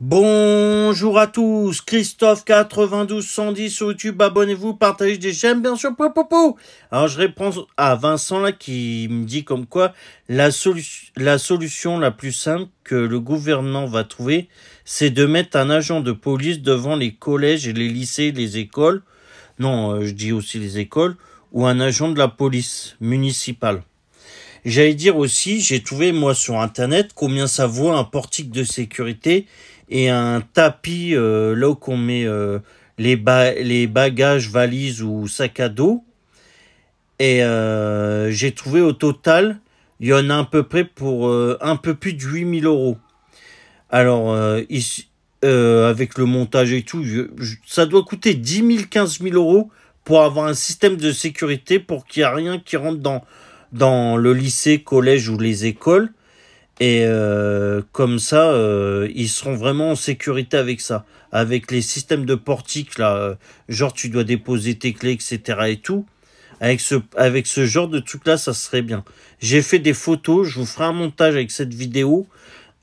Bonjour à tous, Christophe 9210 sur YouTube, abonnez-vous, partagez des chaînes, bien sûr, pou, pou, pou. Alors je réponds à Vincent là qui me dit comme quoi la, la solution la plus simple que le gouvernement va trouver, c'est de mettre un agent de police devant les collèges et les lycées, les écoles, non euh, je dis aussi les écoles, ou un agent de la police municipale. J'allais dire aussi, j'ai trouvé moi sur internet combien ça vaut un portique de sécurité et un tapis euh, là où on met euh, les, les bagages, valises ou sacs à dos. Et euh, j'ai trouvé au total, il y en a à peu près pour un peu plus de 8000 euros. Alors, ici, avec le montage et tout, ça doit coûter 10 000, 15 000 euros pour avoir un système de sécurité pour qu'il n'y ait rien qui rentre dans dans le lycée, collège ou les écoles. Et euh, comme ça, euh, ils seront vraiment en sécurité avec ça. Avec les systèmes de portique, là, euh, genre tu dois déposer tes clés, etc. et tout. Avec ce, avec ce genre de truc-là, ça serait bien. J'ai fait des photos, je vous ferai un montage avec cette vidéo.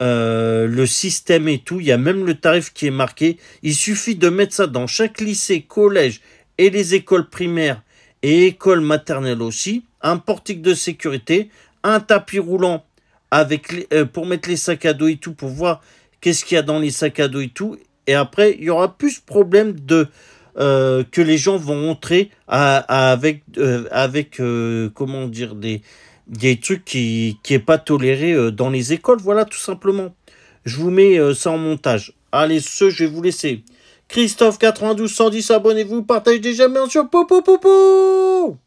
le système et tout, il y a même le tarif qui est marqué. Il suffit de mettre ça dans chaque lycée, collège et les écoles primaires et école maternelle aussi, un portique de sécurité, un tapis roulant avec euh, pour mettre les sacs à dos et tout, pour voir qu'est-ce qu'il y a dans les sacs à dos et tout. Et après, il y aura plus ce problème de euh, que les gens vont entrer avec euh, avec comment dire des trucs qui qui est pas toléré dans les écoles. Voilà tout simplement. Je vous mets ça en montage. Allez, ce je vais vous laisser. Christophe9210, abonnez-vous, partagez déjà, bien sur pou pou pou pou